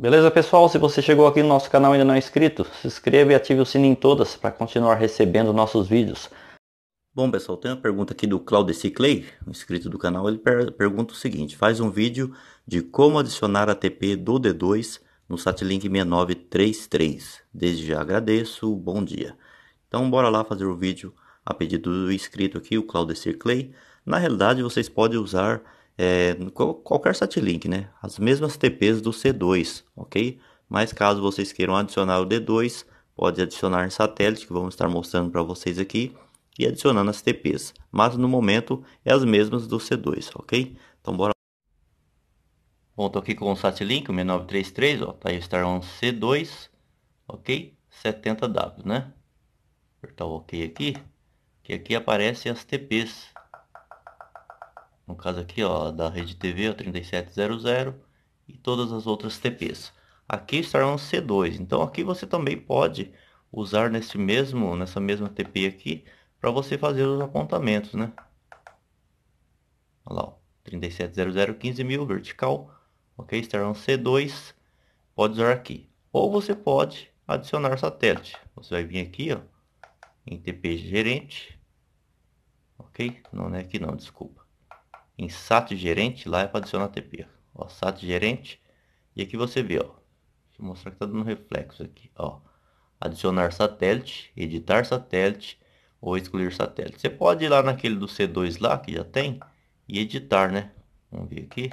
Beleza, pessoal? Se você chegou aqui no nosso canal e ainda não é inscrito, se inscreva e ative o sininho em todas para continuar recebendo nossos vídeos. Bom, pessoal, tem uma pergunta aqui do Claudeci Clay, um inscrito do canal. Ele per pergunta o seguinte: faz um vídeo de como adicionar ATP do D2 no Satlink 6933. Desde já agradeço, bom dia. Então, bora lá fazer o vídeo a pedido do inscrito aqui, o Claudeci Clay. Na realidade, vocês podem usar é, qualquer satlink, né? As mesmas TPs do C2, ok? Mas caso vocês queiram adicionar o D2, pode adicionar satélites que vamos estar mostrando para vocês aqui e adicionando as TPs. Mas no momento é as mesmas do C2, ok? Então bora. Bom, estou aqui com o satlink, o 6933, ó, está aí Star 1 C2, ok? 70W, né? Apertar o OK aqui, que aqui aparecem as TPs no caso aqui ó, da rede TV, a 3700 e todas as outras TPs. Aqui estarão C2, então aqui você também pode usar nesse mesmo, nessa mesma TP aqui para você fazer os apontamentos, né? Olha lá, ó, 3700, 15.000, vertical, ok? Estarão C2, pode usar aqui. Ou você pode adicionar satélite. Você vai vir aqui, ó, em TP gerente, ok? Não, não é aqui não, desculpa em SAT gerente, lá é para adicionar TP. Ó, SAT gerente. E aqui você vê, ó. Deixa eu mostrar que tá dando reflexo aqui, ó. Adicionar satélite, editar satélite ou excluir satélite. Você pode ir lá naquele do C2 lá, que já tem, e editar, né? Vamos ver aqui.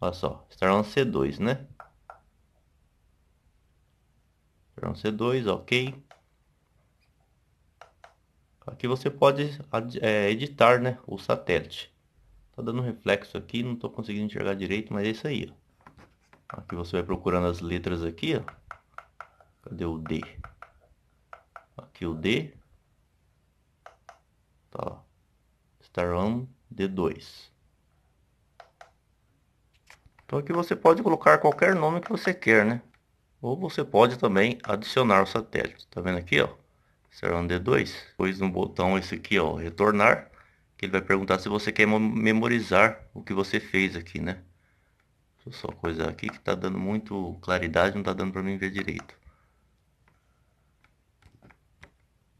Olha só, estar no C2, né? Estar no C2, ok. Aqui você pode é, editar né, o satélite. Tá dando reflexo aqui, não tô conseguindo enxergar direito, mas é isso aí, ó. Aqui você vai procurando as letras aqui, ó. Cadê o D? Aqui o D. Tá, Star 1, D2. Então aqui você pode colocar qualquer nome que você quer, né? Ou você pode também adicionar o satélite. Tá vendo aqui, ó? Star 1, D2. Depois no botão esse aqui, ó, retornar ele vai perguntar se você quer memorizar o que você fez aqui, né? Deixa eu só coisa aqui que tá dando muito claridade, não tá dando para mim ver direito.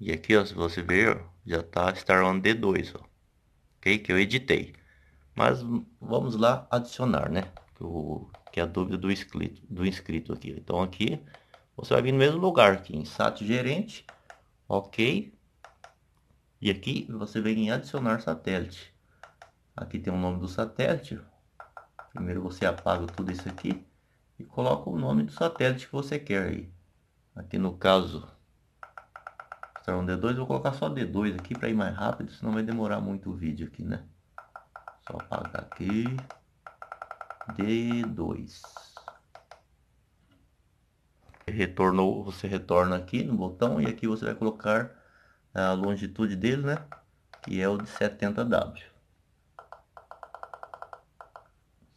E aqui, ó, se você ver, ó, já tá Star on D2, ó. Ok? Que eu editei. Mas vamos lá adicionar, né? O, que é a dúvida do inscrito, do inscrito aqui. Então aqui, você vai vir no mesmo lugar aqui, em SAT gerente, ok? E aqui você vem em adicionar satélite. Aqui tem o nome do satélite. Primeiro você apaga tudo isso aqui e coloca o nome do satélite que você quer aí. Aqui no caso, está um D2, vou colocar só D2 aqui para ir mais rápido, senão vai demorar muito o vídeo aqui, né? Só apagar aqui. D2. Retornou, você retorna aqui no botão e aqui você vai colocar a longitude dele, né? Que é o de 70W.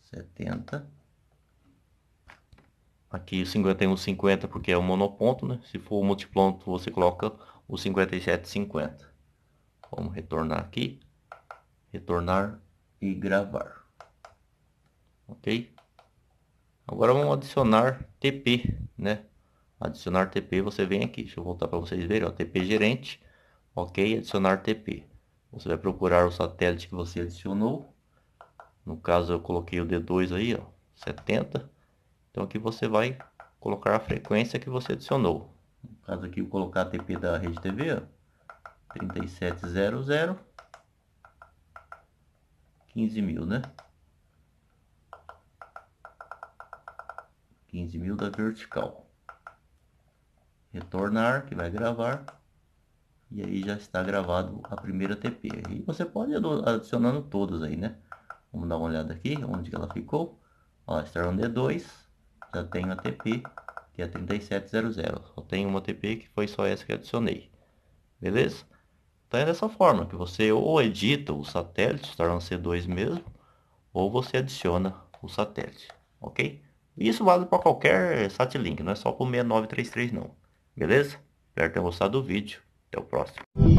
70. Aqui 51,50 porque é o monoponto, né? Se for multiponto, você coloca o 57,50. Vamos retornar aqui. Retornar e gravar. Ok? Agora vamos adicionar TP, né? Adicionar TP, você vem aqui. Deixa eu voltar para vocês verem, ó, TP gerente ok adicionar TP você vai procurar o satélite que você adicionou no caso eu coloquei o D2 aí ó 70 então aqui você vai colocar a frequência que você adicionou no caso aqui eu colocar a TP da rede TV ó, 3700 15 mil né 15 mil da vertical retornar que vai gravar e aí já está gravado a primeira TP. E você pode adicionando todas aí, né? Vamos dar uma olhada aqui, onde ela ficou. Ó, Star D2, já tenho a TP, que é 3700. Só tem uma TP que foi só essa que adicionei. Beleza? Então é dessa forma que você ou edita o satélite, Star C2 mesmo, ou você adiciona o satélite, ok? Isso vale para qualquer satlink, não é só para o 6933 não, beleza? Espero que tenham gostado do vídeo. Até o próximo.